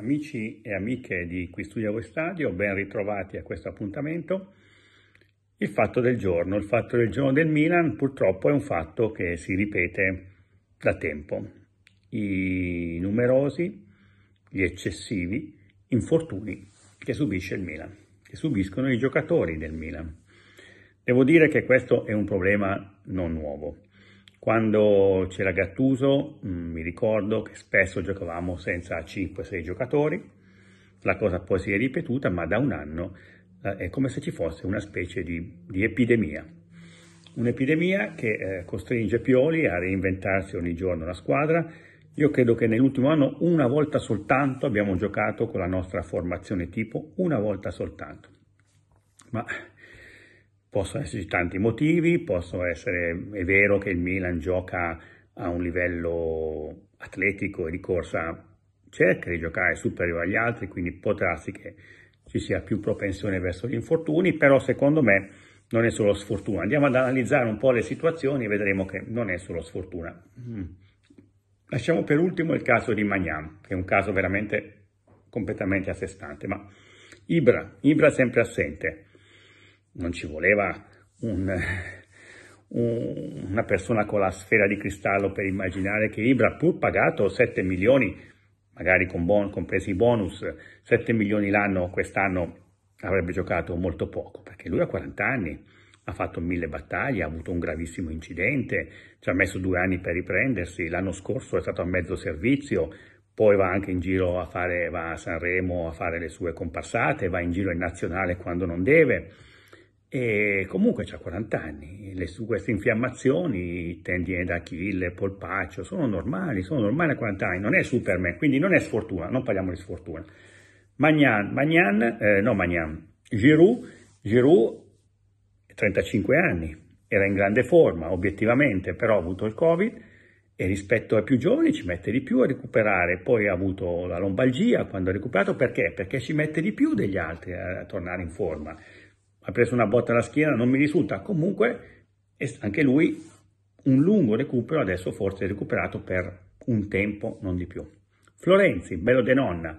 Amici e amiche di Qui Studia Voi Stadio, ben ritrovati a questo appuntamento. Il fatto del giorno, il fatto del giorno del Milan purtroppo è un fatto che si ripete da tempo. I numerosi, gli eccessivi infortuni che subisce il Milan, che subiscono i giocatori del Milan. Devo dire che questo è un problema non nuovo. Quando c'era Gattuso mm, mi ricordo che spesso giocavamo senza 5-6 giocatori, la cosa poi si è ripetuta ma da un anno eh, è come se ci fosse una specie di, di epidemia. Un'epidemia che eh, costringe Pioli a reinventarsi ogni giorno la squadra. Io credo che nell'ultimo anno una volta soltanto abbiamo giocato con la nostra formazione tipo, una volta soltanto. Ma Possono esserci tanti motivi, possono essere, è vero che il Milan gioca a un livello atletico e di corsa, cerca di giocare superiore agli altri, quindi può darsi che ci sia più propensione verso gli infortuni, però secondo me non è solo sfortuna. Andiamo ad analizzare un po' le situazioni e vedremo che non è solo sfortuna. Mm. Lasciamo per ultimo il caso di Magnan, che è un caso veramente completamente a sé stante, ma Ibra, Ibra sempre assente, non ci voleva un, un, una persona con la sfera di cristallo per immaginare che Ibra, pur pagato 7 milioni, magari con bon, compresi i bonus, 7 milioni l'anno quest'anno avrebbe giocato molto poco, perché lui ha 40 anni, ha fatto mille battaglie, ha avuto un gravissimo incidente, ci ha messo due anni per riprendersi, l'anno scorso è stato a mezzo servizio, poi va anche in giro a fare, va a Sanremo a fare le sue comparsate, va in giro in nazionale quando non deve, e comunque ha 40 anni, Le, queste infiammazioni, tendine d'Achille, polpaccio, sono normali, sono normali a 40 anni, non è Superman, quindi non è sfortuna, non parliamo di sfortuna. Magnan, Magnan eh, no Magnan, Giroud, Giroud 35 anni, era in grande forma, obiettivamente, però ha avuto il Covid e rispetto ai più giovani ci mette di più a recuperare, poi ha avuto la lombalgia quando ha recuperato, perché? Perché ci mette di più degli altri a, a tornare in forma ha preso una botta alla schiena, non mi risulta, comunque anche lui un lungo recupero, adesso forse recuperato per un tempo, non di più. Florenzi, bello de nonna.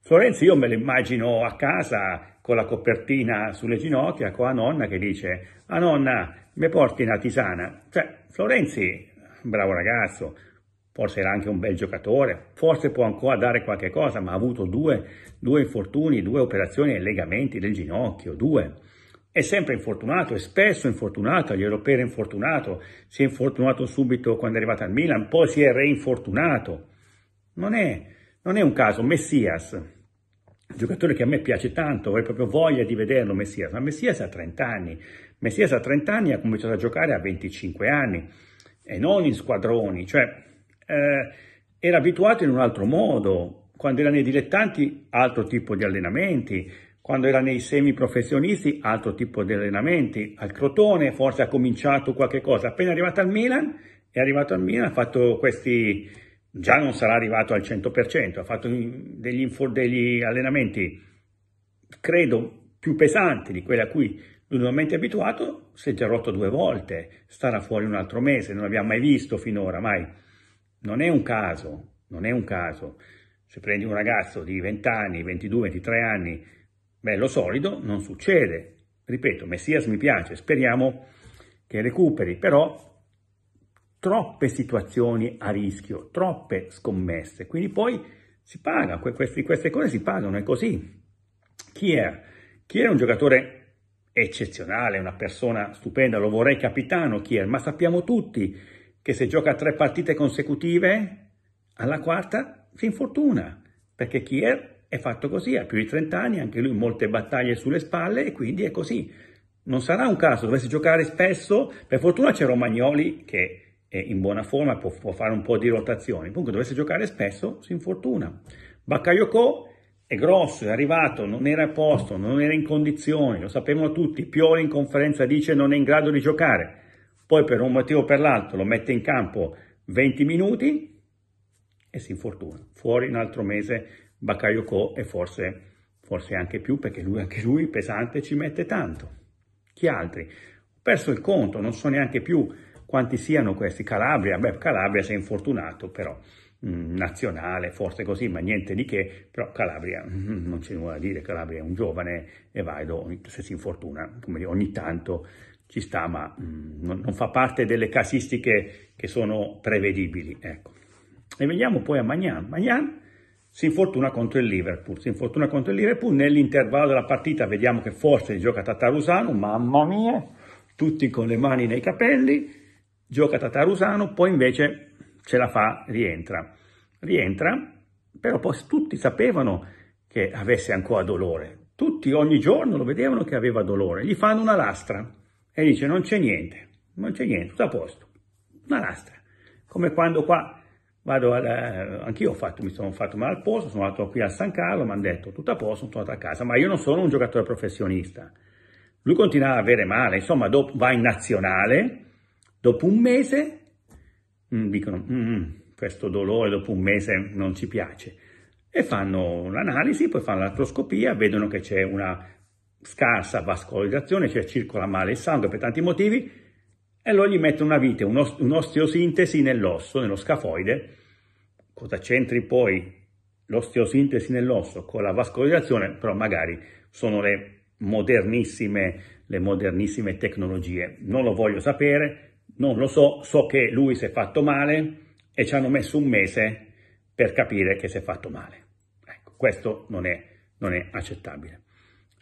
Florenzi io me lo immagino a casa con la copertina sulle ginocchia, con la nonna che dice «Ah nonna, mi porti una tisana?» Cioè, Florenzi, bravo ragazzo, forse era anche un bel giocatore, forse può ancora dare qualche cosa, ma ha avuto due, due infortuni, due operazioni ai legamenti del ginocchio, due è sempre infortunato, è spesso infortunato, agli europei era infortunato, si è infortunato subito quando è arrivato al Milan, poi si è reinfortunato. Non è, non è un caso, Messias, giocatore che a me piace tanto, avrei proprio voglia di vederlo Messias, ma Messias ha 30 anni, Messias ha 30 anni e ha cominciato a giocare a 25 anni, e non in squadroni, cioè eh, era abituato in un altro modo, quando era nei dilettanti altro tipo di allenamenti, quando era nei semi professionisti, altro tipo di allenamenti, al Crotone forse ha cominciato qualche cosa, appena arrivato al Milan, è arrivato al Milan, ha fatto questi, già non sarà arrivato al 100%, ha fatto degli, degli allenamenti, credo, più pesanti di quelli a cui lui normalmente è abituato, si è già rotto due volte, starà fuori un altro mese, non l'abbiamo mai visto finora, mai. Non è un caso, non è un caso. Se prendi un ragazzo di 20 anni, 22, 23 anni, Bello solido non succede. Ripeto, Messias mi piace, speriamo che recuperi, però troppe situazioni a rischio, troppe scommesse. Quindi poi si paga, queste, queste cose si pagano, è così. Chi è? Chi è un giocatore eccezionale, una persona stupenda, lo vorrei capitano Kier, ma sappiamo tutti che se gioca tre partite consecutive, alla quarta si infortuna, perché Kier è fatto così, ha più di 30 anni, anche lui molte battaglie sulle spalle e quindi è così. Non sarà un caso, dovesse giocare spesso, per fortuna c'è Romagnoli che è in buona forma, può, può fare un po' di rotazioni, comunque dovesse giocare spesso si infortuna. Bakayoko è grosso, è arrivato, non era a posto, non era in condizioni, lo sapevano tutti, Pioli in conferenza dice non è in grado di giocare, poi per un motivo o per l'altro lo mette in campo 20 minuti e si infortuna, fuori un altro mese Baccaio Co e forse, forse anche più perché lui, anche lui pesante ci mette tanto. Chi altri? Ho perso il conto, non so neanche più quanti siano questi. Calabria, beh Calabria si è infortunato però mm, nazionale, forse così, ma niente di che, però Calabria, mm, non c'è nulla da dire, Calabria è un giovane e Vaido se si infortuna, come dire, ogni tanto ci sta, ma mm, non, fa parte delle casistiche che sono prevedibili, ecco. E veniamo poi a Magnan. Magnan si infortuna contro il Liverpool, si infortuna contro il Liverpool, nell'intervallo della partita vediamo che forse gioca Tatarusano, mamma mia, tutti con le mani nei capelli, gioca Tatarusano, poi invece ce la fa, rientra. Rientra, però poi tutti sapevano che avesse ancora dolore, tutti ogni giorno lo vedevano che aveva dolore, gli fanno una lastra e dice non c'è niente, non c'è niente, tutto a posto, una lastra, come quando qua vado al, eh, anch'io mi sono fatto male al posto, sono andato qui a San Carlo, mi hanno detto tutto a posto, sono andato a casa, ma io non sono un giocatore professionista. Lui continuava a avere male, insomma dopo, va in nazionale, dopo un mese mh, mm, dicono mm, questo dolore dopo un mese non ci piace e fanno l'analisi, poi fanno l'artroscopia, vedono che c'è una scarsa vascolizzazione, cioè circola male il sangue per tanti motivi, e allora gli mettono una vite, un'osteosintesi nell'osso, nello scafoide. Cosa c'entri poi l'osteosintesi nell'osso con la vascolarizzazione? Però magari sono le modernissime, le modernissime tecnologie. Non lo voglio sapere, non lo so, so che lui si è fatto male e ci hanno messo un mese per capire che si è fatto male. Ecco, questo non è, non è accettabile.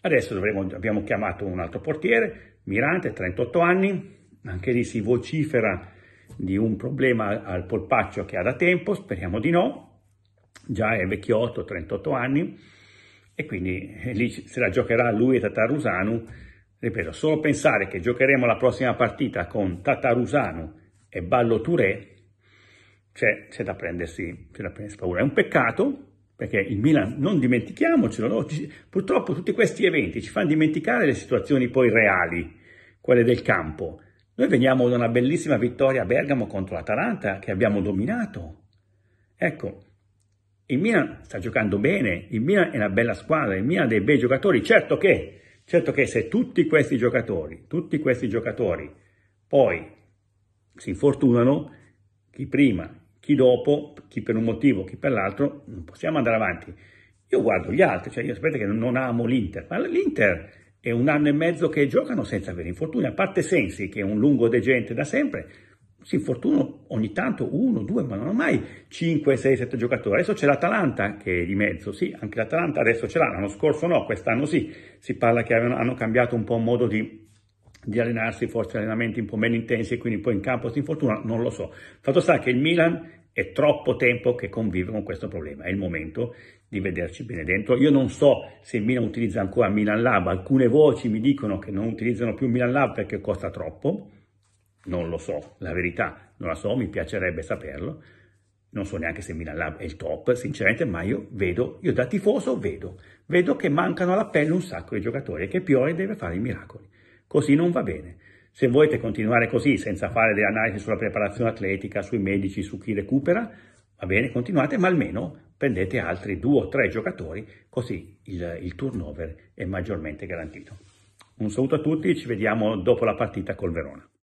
Adesso dovremo, abbiamo chiamato un altro portiere, Mirante, 38 anni, anche lì si vocifera di un problema al polpaccio che ha da tempo, speriamo di no, già è vecchiotto, 38 anni, e quindi eh, lì se la giocherà lui e Tatarusanu, ripeto, solo pensare che giocheremo la prossima partita con Tatarusanu e Ballo Touré, cioè c'è da prendersi, c'è da prendersi paura. È un peccato, perché il Milan, non dimentichiamocelo, no? purtroppo tutti questi eventi ci fanno dimenticare le situazioni poi reali, quelle del campo, noi veniamo da una bellissima vittoria a Bergamo contro l'Atalanta che abbiamo dominato. Ecco, il Milan sta giocando bene, il Milan è una bella squadra, il Milan ha dei bei giocatori, certo che, certo che se tutti questi giocatori, tutti questi giocatori poi si infortunano, chi prima, chi dopo, chi per un motivo, chi per l'altro, non possiamo andare avanti. Io guardo gli altri, cioè io sapete che non amo l'Inter, ma l'Inter è un anno e mezzo che giocano senza avere infortuni, a parte Sensi, che è un lungo degente da sempre, si infortuna ogni tanto uno, due, ma non mai 5, 6, 7 giocatori. Adesso c'è l'Atalanta che è di mezzo, sì, anche l'Atalanta adesso ce l'ha, l'anno scorso no, quest'anno sì. Si parla che hanno cambiato un po' il modo di, di allenarsi, forse allenamenti un po' meno intensi e quindi poi in campo si infortuna, non lo so. Fatto sta che il Milan è troppo tempo che convive con questo problema, è il momento di vederci bene dentro. Io non so se Milan utilizza ancora Milan Lab, alcune voci mi dicono che non utilizzano più Milan Lab perché costa troppo, non lo so, la verità non la so, mi piacerebbe saperlo, non so neanche se Milan Lab è il top, sinceramente, ma io vedo, io da tifoso vedo, vedo che mancano alla pelle un sacco di giocatori e che Piore deve fare i miracoli. Così non va bene. Se volete continuare così, senza fare delle analisi sulla preparazione atletica, sui medici, su chi recupera, va bene, continuate, ma almeno prendete altri due o tre giocatori, così il, il turnover è maggiormente garantito. Un saluto a tutti, ci vediamo dopo la partita col Verona.